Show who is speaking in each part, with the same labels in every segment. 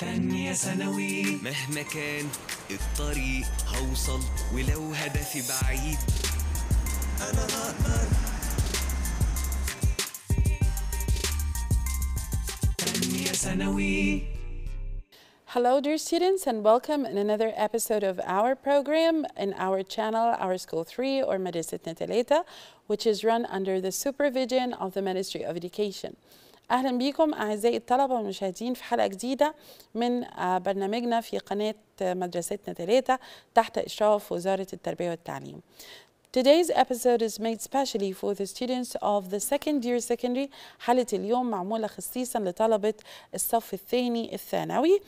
Speaker 1: تانية ثانوي مهما كان الطريق هوصل ولو هدفي بعيد أنا هقدر تانية ثانوي Hello, dear students, and welcome in another episode of our program in our channel, our School 3 or Medisitneteleta, which is run under the supervision of the Ministry of Education. اهلا بيكم اعزائي الطلبه والمشاهدين في حلقه جديده من آه، برنامجنا في قناه مدرستنا ثلاثه تحت اشراف وزاره التربيه والتعليم. Today's episode is made specially for the students of the second year secondary حلقه اليوم معمولة خصيصا لطلبة الصف الثاني الثانوي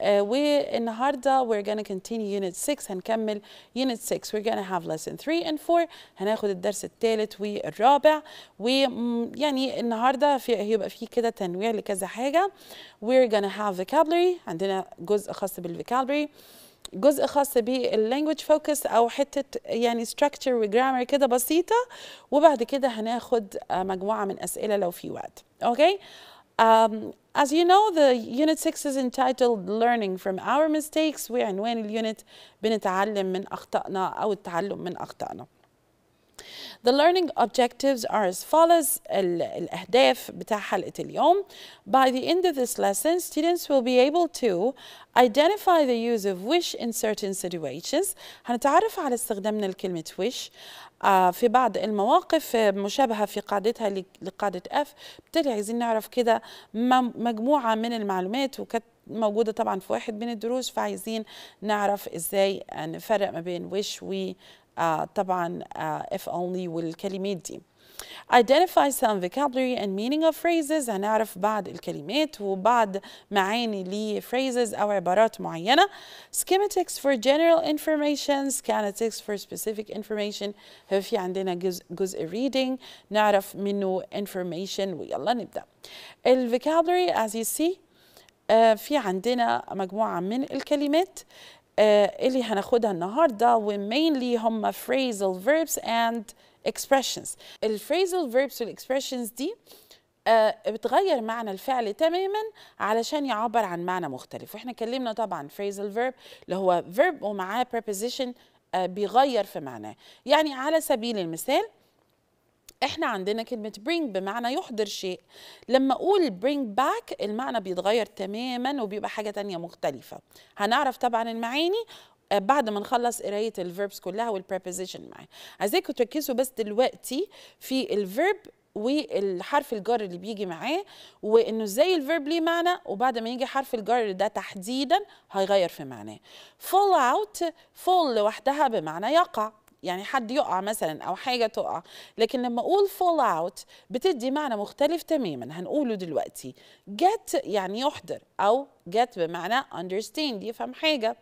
Speaker 1: والنهارده uh, we're gonna continue unit 6 هنكمل unit 6 we're gonna have lesson 3 and 4 هناخد الدرس الثالث والرابع ويعني النهارده في هيبقى في كده تنويع لكذا حاجه we're gonna have vocabulary عندنا جزء خاص بالvocabulary جزء خاص باللانجوج فوكس او حته يعني ستراكشر وجرامر كده بسيطه وبعد كده هناخد آه، مجموعه من اسئله لو في وقت اوكي okay? Um, as you know, the Unit 6 is entitled Learning from Our Mistakes We وعنوان اليونت بنتعلم من أخطائنا أو التعلم من أخطائنا. The learning objectives are as follows الأهداف بتاع حلقة اليوم By the end of this lesson, students will be able to identify the use of wish in certain situations هنتعرف على استخدامنا لكلمة wish آه، في بعض المواقف آه، مشابهة في قاعدتها لقاعدة F بالتالي عايزين نعرف كده مجموعة من المعلومات وكانت موجودة طبعا في واحد من الدروس فعايزين نعرف ازاي نفرق ما بين wish و طبعا if only والكلمات دي identify some vocabulary and meaning of phrases هنعرف بعض الكلمات وبعض معاني ل phrases أو عبارات معينة schematics for general information schematics for specific information في عندنا جزء, جزء reading نعرف منه information ويلا نبدأ ال vocabulary as you see في عندنا مجموعة من الكلمات آه، اللي هناخدها النهارده ومينلي هم phrasal verbs and expressions phrasal verbs وال expressions دي آه، بتغير معنى الفعل تماما علشان يعبر عن معنى مختلف واحنا اتكلمنا طبعا phrasal verb اللي هو verb ومعاه preposition آه، بيغير في معناه يعني على سبيل المثال احنا عندنا كلمة bring بمعنى يحضر شيء لما اقول bring back المعنى بيتغير تماما وبيبقى حاجة تانية مختلفة هنعرف طبعا المعاني آه، بعد ما نخلص قرايه الفيربس كلها والبريبوزيشن معاه عايزاكم تركزوا بس دلوقتي في الفيرب والحرف الجر اللي بيجي معاه وانه ازاي الفيرب ليه معنى وبعد ما يجي حرف الجر ده تحديدا هيغير في معناه فول اوت فول لوحدها بمعنى يقع يعني حد يقع مثلا او حاجه تقع لكن لما اقول فول اوت بتدي معنى مختلف تماما هنقوله دلوقتي جت يعني يحضر او جت بمعنى understand يفهم حاجه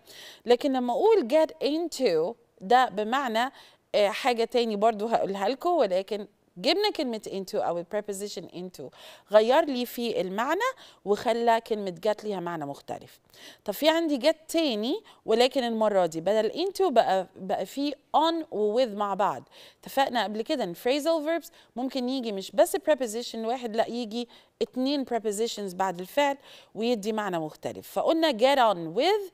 Speaker 1: لكن لما اقول جت انتو ده بمعنى آه، حاجه تاني برضو هقولها لكم ولكن جبنا كلمة into أو preposition into غير لي في المعنى وخلى كلمة جت ليها معنى مختلف طب في عندي جت تاني ولكن المرة دي بدل into بقى بقى في on و with مع بعض اتفقنا قبل كده ان phrasal verbs ممكن يجي مش بس preposition واحد لا يجي اتنين prepositions بعد الفعل ويدي معنى مختلف فقلنا get on with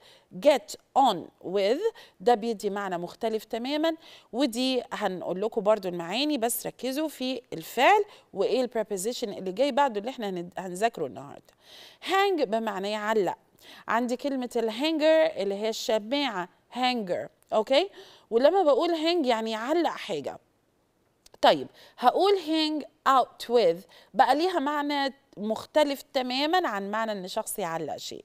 Speaker 1: get on with ده بيدي معنى مختلف تماما ودي هنقول لكم برضو المعاني بس ركزوا في الفعل وايه البريبوزيشن اللي جاي بعده اللي احنا هنذاكره النهارده hang بمعنى يعلق عندي كلمة الهانجر اللي هي الشماعة هانجر اوكي ولما بقول هانج يعني يعلق حاجة طيب هقول هانج اوت وذ بقى ليها معنى مختلف تماما عن معنى ان شخص يعلق شيء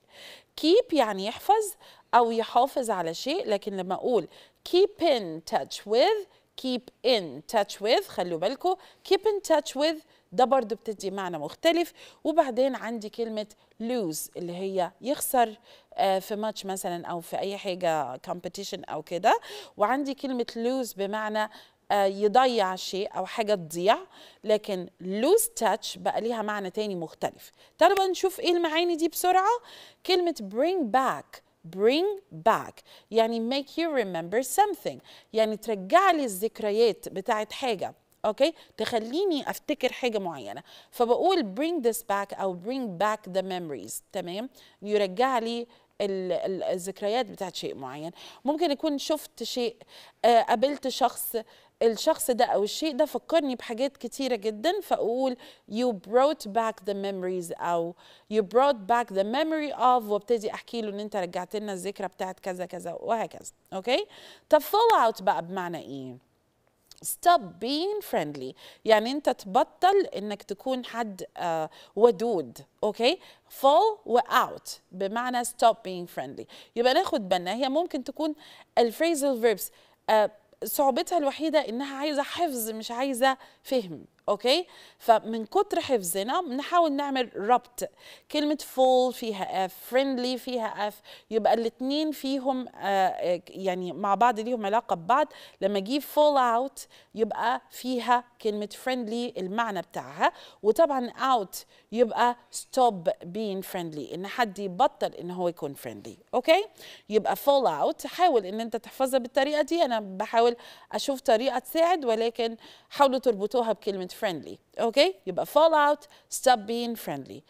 Speaker 1: كيب يعني يحفظ او يحافظ على شيء لكن لما اقول keep in touch with keep in touch with خلوا بالكم keep in touch with ده برضو بتدي معنى مختلف وبعدين عندي كلمة lose اللي هي يخسر آه، في ماتش مثلا أو في أي حاجة competition أو كده وعندي كلمة lose بمعنى آه، يضيع شيء او حاجه تضيع لكن لوز تاتش بقى ليها معنى تاني مختلف تعالوا بقى نشوف ايه المعاني دي بسرعه كلمه bring back bring back يعني make you remember something يعني ترجع لي الذكريات بتاعت حاجه اوكي تخليني افتكر حاجه معينه فبقول bring this back او bring back the memories تمام يرجع لي الذكريات بتاعت شيء معين ممكن يكون شفت شيء آه، قابلت شخص الشخص ده او الشيء ده فكرني بحاجات كتيره جدا فاقول you brought back the memories او you brought back the memory of وابتدي احكي له ان انت رجعت لنا الذكرى بتاعت كذا كذا وهكذا اوكي طب فول اوت بقى بمعنى ايه stop being friendly يعني انت تبطل انك تكون حد uh, ودود اوكي fall و out بمعنى stop being friendly يبقى ناخد بالنا هي ممكن تكون الفريزل verbs uh, صعوبتها الوحيده انها عايزه حفظ مش عايزه فهم اوكي فمن كتر حفظنا بنحاول نعمل ربط كلمه فول فيها اف فريندلي فيها اف يبقى الاثنين فيهم آه، آه، يعني مع بعض ليهم علاقه ببعض لما اجيب فول اوت يبقى فيها كلمه فريندلي المعنى بتاعها وطبعا اوت يبقى ستوب بين فريندلي ان حد يبطل ان هو يكون فريندلي اوكي يبقى فول اوت حاول ان انت تحفظها بالطريقه دي انا بحاول اشوف طريقه تساعد ولكن حاولوا تربطوا ربطوها بكلمة friendly أوكي يبقى fall out stop being friendly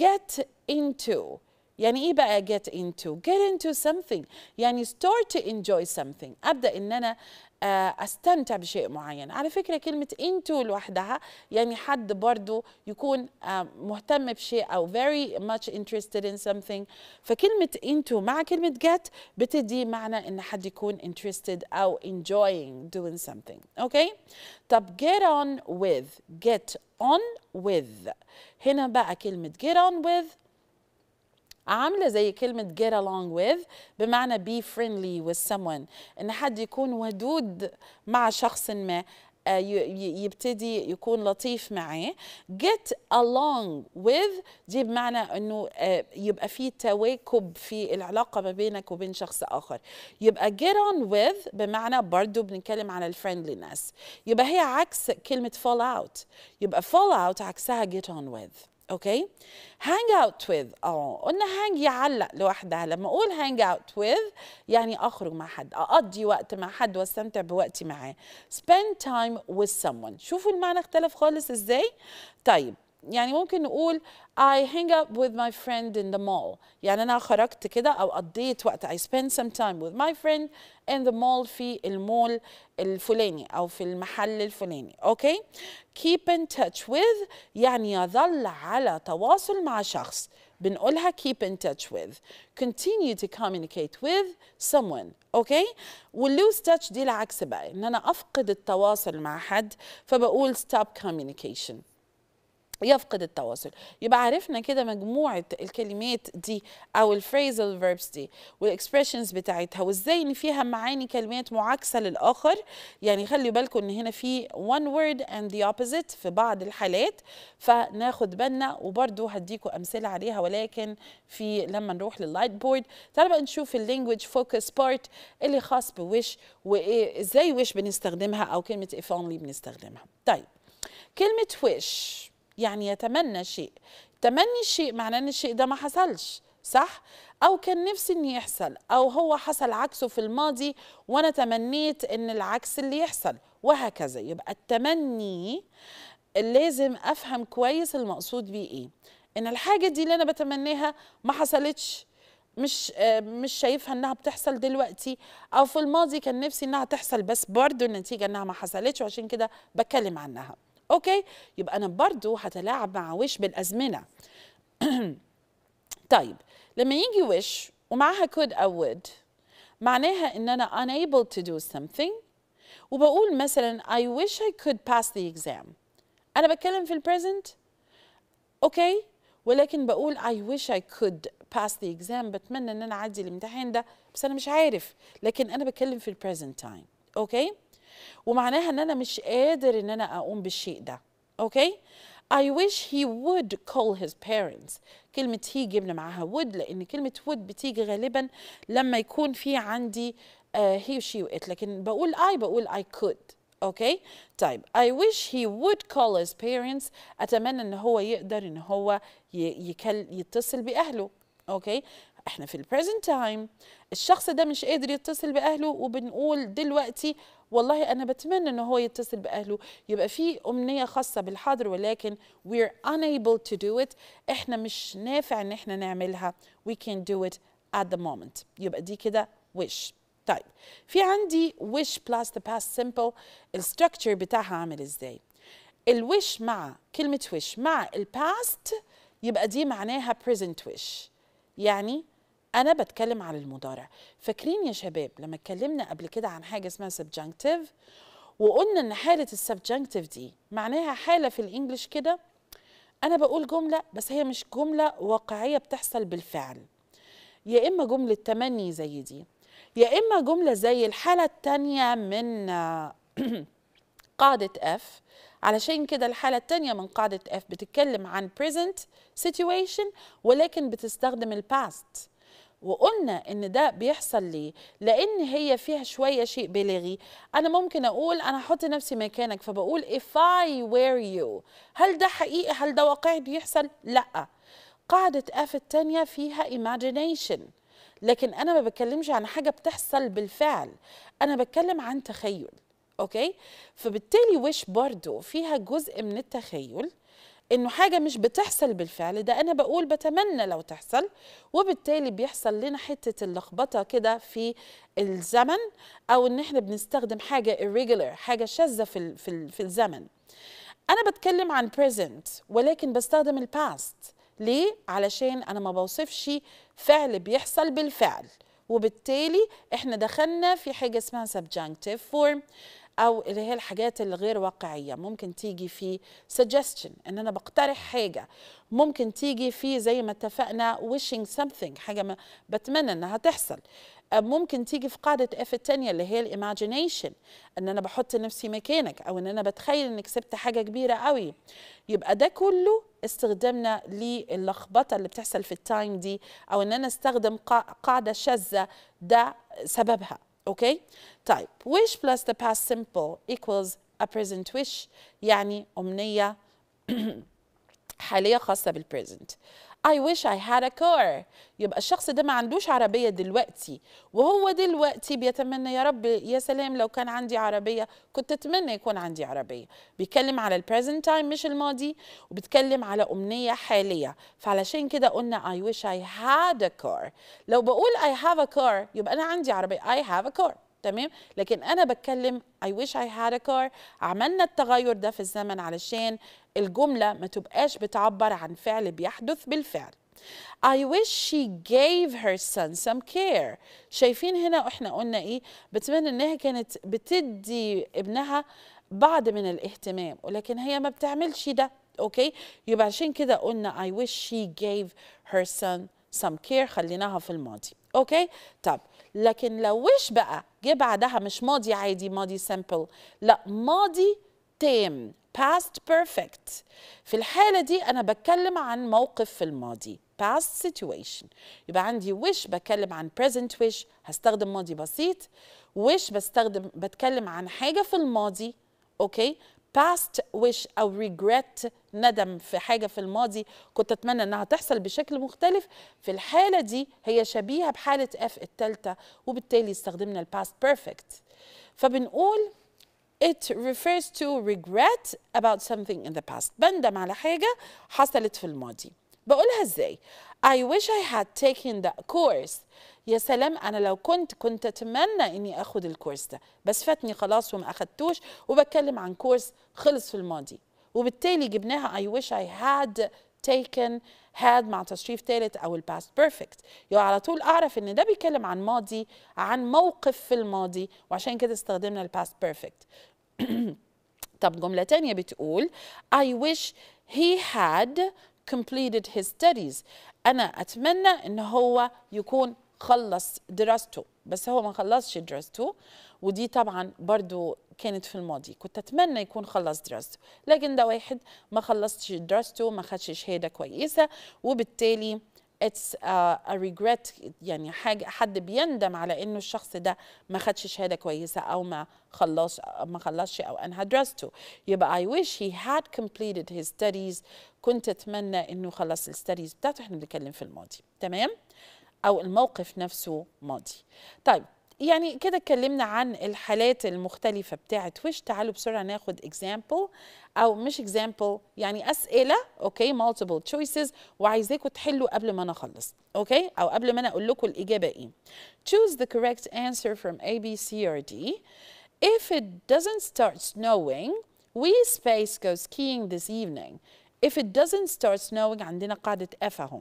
Speaker 1: get into يعني ايه بقى get into get into something يعني start to enjoy something ابدا ان انا آه، استمتع بشيء معين على فكره كلمه انتو لوحدها يعني حد برضو يكون آه، مهتم بشيء او very much interested in something فكلمه انتو مع كلمه get بتدي معنى ان حد يكون interested او enjoying doing something اوكي okay? طب get on with get on with هنا بقى كلمه get on with عامله زي كلمه get along with بمعنى be friendly with someone ان حد يكون ودود مع شخص ما آه، يبتدي يكون لطيف معاه get along with دي بمعنى انه آه، يبقى في تواكب في العلاقه ما بينك وبين شخص اخر يبقى get on with بمعنى برضو بنتكلم عن الفريندلينس يبقى هي عكس كلمه fall out يبقى fall out عكسها get on with اوكي هانج اوت وذ اه قلنا هانج يعلق لوحدها لما اقول هانج اوت وذ يعني اخرج مع حد اقضي وقت مع حد واستمتع بوقتي معاه سبيند تايم with someone شوفوا المعنى اختلف خالص ازاي طيب يعني ممكن نقول I hang up with my friend in the mall يعني أنا خرجت كده أو قضيت وقت I spend some time with my friend in the mall في المول الفلاني أو في المحل الفلاني أوكي keep in touch with يعني يظل على تواصل مع شخص بنقولها keep in touch with continue to communicate with someone اوكي lose touch دي العكس بقى ان انا افقد التواصل مع حد فبقول stop communication يفقد التواصل يبقى عرفنا كده مجموعة الكلمات دي أو الفريزال فيربس دي والإكسبريشنز بتاعتها وإزاي إن فيها معاني كلمات معاكسة للآخر يعني خلي بالكم إن هنا في one word and the opposite في بعض الحالات فناخد بالنا وبرضو هديكم أمثلة عليها ولكن في لما نروح لللايت بورد تعالوا بقى نشوف اللانجوج فوكس بارت اللي خاص بوش وإزاي وش بنستخدمها أو كلمة if only بنستخدمها طيب كلمة wish يعني يتمنى شيء تمني الشيء معناه ان الشيء ده ما حصلش صح او كان نفسي ان يحصل او هو حصل عكسه في الماضي وانا تمنيت ان العكس اللي يحصل وهكذا يبقى التمني لازم افهم كويس المقصود بيه ايه ان الحاجه دي اللي انا بتمنيها ما حصلتش مش مش شايفها انها بتحصل دلوقتي او في الماضي كان نفسي انها تحصل بس برضه النتيجه انها ما حصلتش وعشان كده بتكلم عنها اوكي يبقى انا برضو هتلاعب مع وش بالازمنه طيب لما يجي وش ومعها could او would معناها ان انا unable to do something وبقول مثلا I wish I could pass the exam انا بتكلم في البريزنت اوكي ولكن بقول I wish I could pass the exam بتمنى ان انا اعدي الامتحان ده بس انا مش عارف لكن انا بتكلم في البريزنت تايم اوكي ومعناها ان انا مش قادر ان انا اقوم بالشيء ده اوكي I wish he would call his parents كلمة he جبنا معاها would لأن كلمة would بتيجي غالبا لما يكون في عندي uh, he she it لكن بقول I بقول I could اوكي طيب I wish he would call his parents أتمنى إن هو يقدر إن هو يكل يتصل بأهله اوكي احنا في البريزنت تايم الشخص ده مش قادر يتصل بأهله وبنقول دلوقتي والله انا بتمنى انه هو يتصل باهله يبقى في امنيه خاصه بالحاضر ولكن we are unable to do it احنا مش نافع ان احنا نعملها we can do it at the moment يبقى دي كده wish طيب في عندي wish plus the past simple الستركتشر بتاعها عامل ازاي الوش مع كلمه wish مع الباست يبقى دي معناها present wish يعني انا بتكلم على المضارع فاكرين يا شباب لما اتكلمنا قبل كده عن حاجه اسمها سبجنكتيف وقلنا ان حاله السبجنكتيف دي معناها حاله في الانجليش كده انا بقول جمله بس هي مش جمله واقعيه بتحصل بالفعل يا اما جمله تمني زي دي يا اما جمله زي الحاله الثانيه من قاعده اف علشان كده الحالة التانية من قاعدة F بتتكلم عن present situation ولكن بتستخدم الباست وقلنا ان ده بيحصل ليه لان هي فيها شويه شيء بلغي انا ممكن اقول انا هحط نفسي مكانك فبقول if I were you هل ده حقيقي هل ده واقعي بيحصل لا قاعده اف التانيه فيها imagination لكن انا ما بتكلمش عن حاجه بتحصل بالفعل انا بتكلم عن تخيل اوكي فبالتالي وش برضو فيها جزء من التخيل انه حاجه مش بتحصل بالفعل ده انا بقول بتمنى لو تحصل وبالتالي بيحصل لنا حته اللخبطه كده في الزمن او ان احنا بنستخدم حاجه irregular حاجه شاذه في في في الزمن انا بتكلم عن present ولكن بستخدم الباست ليه علشان انا ما بوصفش فعل بيحصل بالفعل وبالتالي احنا دخلنا في حاجه اسمها subjunctive form او اللي هي الحاجات الغير واقعيه ممكن تيجي في suggestion ان انا بقترح حاجه ممكن تيجي في زي ما اتفقنا wishing something حاجه ما بتمنى انها تحصل أه، ممكن تيجي في قاعدة اف التانية اللي هي الايماجينيشن ان انا بحط نفسي مكانك او ان انا بتخيل انك سبت حاجة كبيرة قوي يبقى ده كله استخدامنا للخبطة اللي بتحصل في التايم دي او ان انا استخدم قاعدة شاذة ده سببها okay type wish plus the past simple equals a present wish يعني أمنية حالية خاصة بالpresent I wish I had a car يبقى الشخص ده ما عندوش عربية دلوقتي وهو دلوقتي بيتمنى يا رب يا سلام لو كان عندي عربية كنت أتمنى يكون عندي عربية بيتكلم على البريزنت تايم مش الماضي وبيتكلم على أمنية حالية فعلشان كده قلنا I wish I had a car لو بقول I have a car يبقى أنا عندي عربية I have a car تمام لكن انا بتكلم I wish I had a car عملنا التغير ده في الزمن علشان الجملة ما تبقاش بتعبر عن فعل بيحدث بالفعل I wish she gave her son some care شايفين هنا احنا قلنا ايه بتمنى انها كانت بتدي ابنها بعض من الاهتمام ولكن هي ما بتعملش ده اوكي يبقى عشان كده قلنا I wish she gave her son some care خليناها في الماضي اوكي طب لكن لو وش بقى جه بعدها مش ماضي عادي ماضي سامبل لا ماضي تام past perfect في الحالة دي أنا بتكلم عن موقف في الماضي past situation يبقى عندي wish بتكلم عن present wish هستخدم ماضي بسيط wish بستخدم بتكلم عن حاجة في الماضي أوكي past wish أو regret ندم في حاجة في الماضي كنت أتمنى أنها تحصل بشكل مختلف في الحالة دي هي شبيهة بحالة F التالتة وبالتالي استخدمنا past perfect فبنقول It refers to regret about something in the past بندم على حاجة حصلت في الماضي بقولها ازاي I wish I had taken that course يا سلام انا لو كنت كنت اتمنى اني اخد الكورس ده بس فاتني خلاص وما اخدتوش وبتكلم عن كورس خلص في الماضي وبالتالي جبناها I wish I had taken had مع تشريف ثالث او الباست بيرفكت يبقى على طول اعرف ان ده بيتكلم عن ماضي عن موقف في الماضي وعشان كده استخدمنا الباست بيرفكت طب جمله تانية بتقول I wish he had completed his studies انا اتمنى ان هو يكون خلص دراسته بس هو ما خلصش دراسته ودي طبعا برضو كانت في الماضي كنت اتمنى يكون خلص دراسته لكن ده واحد ما خلصش دراسته ما خدش شهاده كويسه وبالتالي اتس a regret يعني حاجه حد بيندم على انه الشخص ده ما خدش شهاده كويسه او ما خلص ما خلصش او انهى دراسته يبقى I wish he had completed his studies كنت اتمنى انه خلص الستاديز بتاعته احنا بنتكلم في الماضي تمام او الموقف نفسه ماضي طيب يعني كده اتكلمنا عن الحالات المختلفة بتاعة وش تعالوا بسرعة ناخد اكزامبل أو مش اكزامبل يعني أسئلة أوكي مالتيبل تشويسز وعايزاكم تحلوا قبل ما أنا أخلص أوكي أو قبل ما أنا أقول لكم الإجابة إيه choose the correct answer from A B C or D if it doesn't start snowing we space go skiing this evening if it doesn't start snowing عندنا قاعدة اف أهو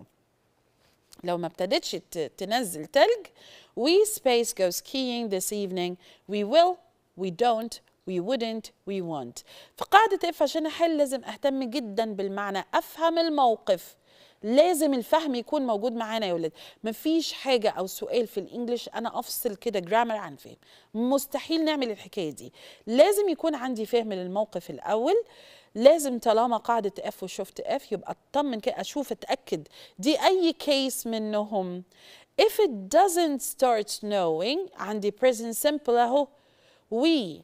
Speaker 1: لو ما ابتدتش تنزل تلج we space go skiing this evening we will we don't we wouldn't we won't في قاعدة اف عشان أحل لازم أهتم جدا بالمعنى أفهم الموقف لازم الفهم يكون موجود معانا يا ولاد مفيش حاجه او سؤال في الانجليش انا افصل كده جرامر عن فهم مستحيل نعمل الحكايه دي لازم يكون عندي فهم للموقف الاول لازم طالما قاعده اف وشفت اف يبقى اطمن كده اشوف اتاكد دي اي كيس منهم if it doesn't start snowing عندي present simple اهو we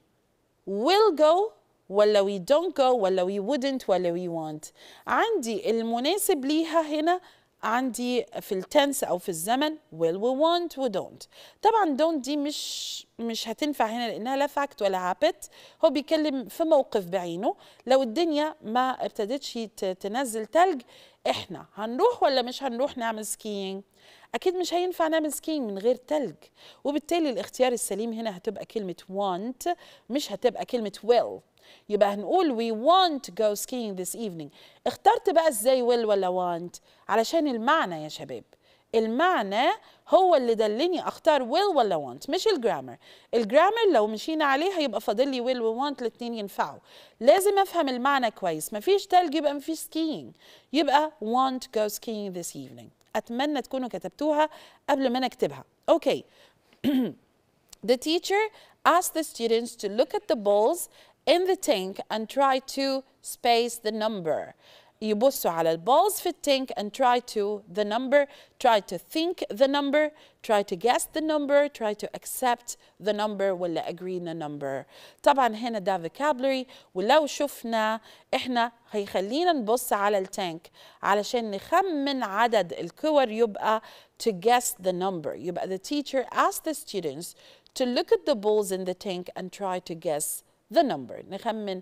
Speaker 1: will go ولا we don't go ولا we wouldn't ولا we want عندي المناسب ليها هنا عندي في التنس او في الزمن will we want we don't طبعا don't دي مش مش هتنفع هنا لانها لا فاكت ولا هابت هو بيتكلم في موقف بعينه لو الدنيا ما ابتدتش تنزل تلج احنا هنروح ولا مش هنروح نعمل سكينج اكيد مش هينفع نعمل سكينج من غير تلج وبالتالي الاختيار السليم هنا هتبقى كلمه want مش هتبقى كلمه will يبقى هنقول we want to go skiing this evening اخترت بقى ازاي will ولا want علشان المعنى يا شباب المعنى هو اللي دلني اختار will ولا want مش الجرامر الجرامر لو مشينا عليه هيبقى فاضل لي will و want الاثنين ينفعوا لازم افهم المعنى كويس مفيش تلج يبقى مفيش سكينج يبقى want to go skiing this evening أتمنى تكونوا كتبتوها قبل ما نكتبها أوكي okay. The teacher asked the students to look at the balls in the tank and try to space the number. يبصوا على البولز في التانك and try to the number try to think the number try to guess the number try to accept the number ولا agree the number طبعا هنا ده vocabulary ولو شفنا احنا هيخلينا نبص على التانك علشان نخمن عدد الكور يبقى to guess the number يبقى the teacher asked the students to look at the balls in the tank and try to guess the number نخمن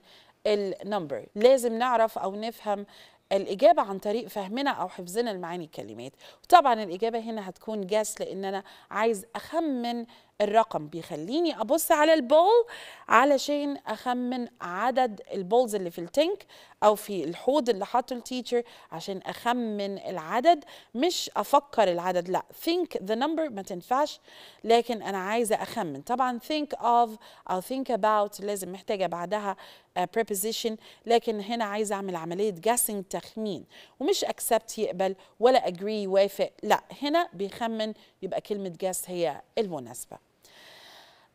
Speaker 1: النمبر لازم نعرف أو نفهم الإجابة عن طريق فهمنا أو حفظنا لمعاني الكلمات وطبعا الإجابة هنا هتكون جاس لأن أنا عايز أخمن الرقم بيخليني ابص على البول علشان اخمن عدد البولز اللي في التينك او في الحوض اللي حاطه التيتشر عشان اخمن العدد مش افكر العدد لا think the number ما تنفعش لكن انا عايزه اخمن طبعا think of او think about لازم محتاجه بعدها preposition لكن هنا عايزه اعمل عمليه guessing تخمين ومش accept يقبل ولا agree يوافق لا هنا بيخمن يبقى كلمه guess هي المناسبه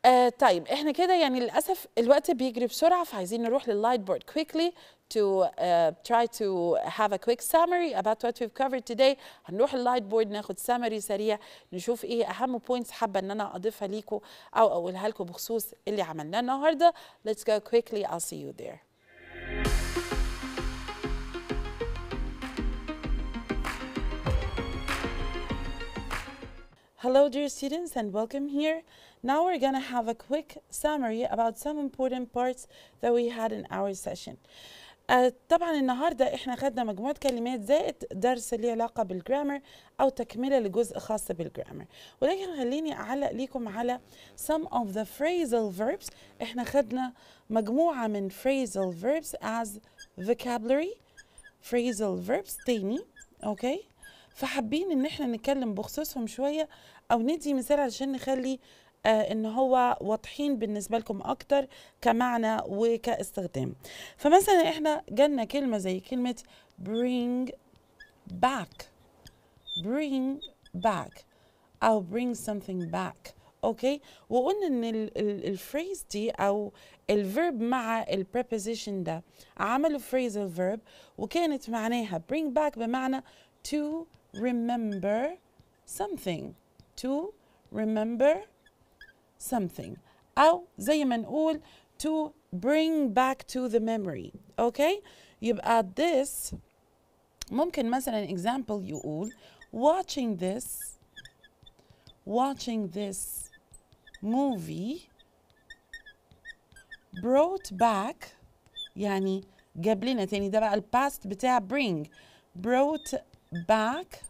Speaker 1: آه طيب احنا كده يعني للاسف الوقت بيجري بسرعه فعايزين نروح لللايت بورد quickly to uh, try to have a quick summary about what we've covered today هنروح اللايت بورد ناخد summary سريع نشوف ايه اهم points حابه ان انا اضيفها ليكم او اقولها لكم بخصوص اللي عملناه النهارده let's go quickly I'll see you there Hello dear students and welcome here. Now we're gonna have a quick summary about some important parts that we had in our session. Uh, طبعا النهاردة احنا خدنا مجموعة كلمات زائد درس اللي علاقة بالجرامر أو تكملة لجزء خاص بالجرامر ولكن خليني أعلق ليكم على some of the phrasal verbs احنا خدنا مجموعة من phrasal verbs as vocabulary phrasal verbs تاني اوكي okay? فحابين ان احنا نتكلم بخصوصهم شوية. او ندي مثال علشان نخلي آه ان هو واضحين بالنسبه لكم اكتر كمعنى وكاستخدام فمثلا احنا جالنا كلمه زي كلمه bring back bring back او bring something back اوكي وقلنا ان الفريز دي او الفيرب مع البريبوزيشن ده عملوا فريز الفيرب وكانت معناها bring back بمعنى to remember something to remember something أو زي ما نقول to bring back to the memory okay يبقى this ممكن مثلا example يقول watching this watching this movie brought back يعني جاب لنا تاني ده بقى الباست بتاع bring brought back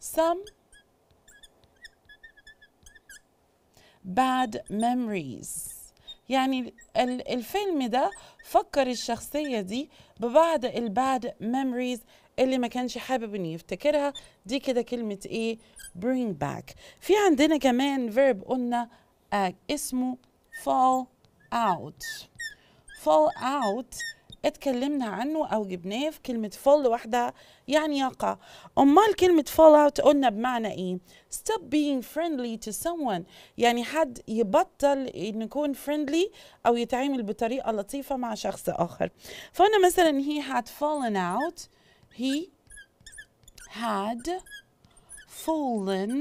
Speaker 1: some bad memories يعني الفيلم ده فكر الشخصية دي ببعض الباد memories اللي ما كانش حابب انه يفتكرها دي كده كلمة ايه bring back في عندنا كمان verb قلنا آه، اسمه fall out fall out اتكلمنا عنه او جبناه في كلمه فول لوحدها يعني يقع امال كلمه فول اوت قلنا بمعنى ايه stop being friendly to someone يعني حد يبطل ان يكون friendly او يتعامل بطريقه لطيفه مع شخص اخر فهنا مثلا he had fallen out he had fallen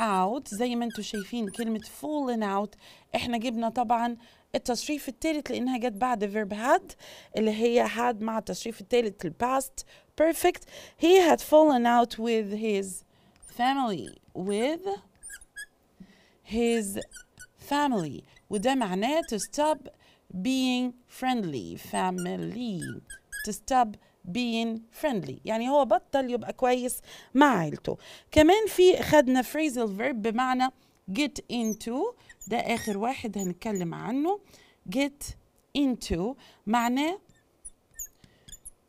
Speaker 1: out زي ما انتم شايفين كلمة fallen out احنا جبنا طبعا التصريف الثالث لانها جت بعد فيرب had اللي هي had مع التصريف الثالث الباست perfect he had fallen out with his family with his family وده معناه to stop being friendly family to stop being friendly يعني هو بطل يبقى كويس مع عيلته كمان في خدنا phrasal verb بمعنى get into ده اخر واحد هنتكلم عنه get into معناه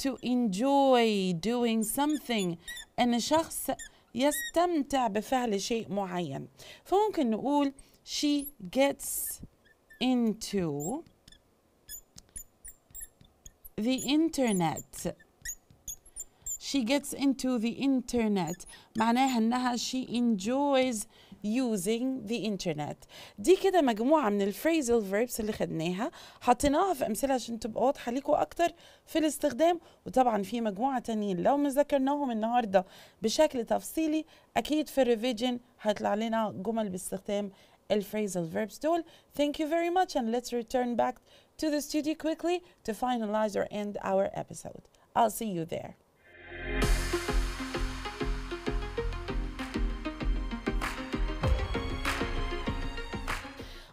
Speaker 1: to enjoy doing something ان شخص يستمتع بفعل شيء معين فممكن نقول she gets into the internet she gets into the internet معناها انها she enjoys using the internet دي كده مجموعة من الفريزل verbs اللي خدناها حطيناها في أمثلة عشان تبقى واضحة ليكم أكتر في الاستخدام وطبعا في مجموعة تانيين لو ما ذكرناهم النهاردة بشكل تفصيلي أكيد في الريفيجن هيطلع لنا جمل باستخدام الفريزل verbs دول Thank you very much and let's return back to the studio quickly to finalize or end our episode. I'll see you there.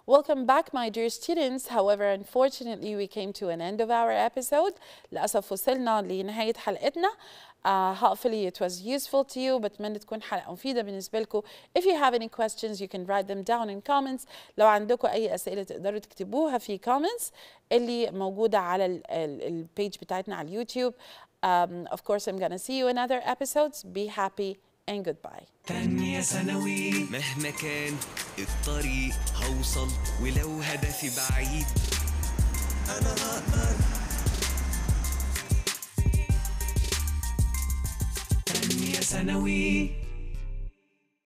Speaker 1: Welcome back, my dear students. However, unfortunately, we came to an end of our episode. للأسف وصلنا لنهاية حلقتنا. Uh, hopefully it was useful to you بتمنى تكون حلقة مفيدة بالنسبة لكم if you have any questions you can write them down in comments لو عندكم أي أسئلة تقدروا تكتبوها في comments اللي موجودة على البيج بتاعتنا على اليوتيوب um, of course I'm gonna see you in other episodes be happy and goodbye تانية ثانوي مهما كان الطريق هوصل ولو هدفي بعيد أنا هقدر تانية ثانوي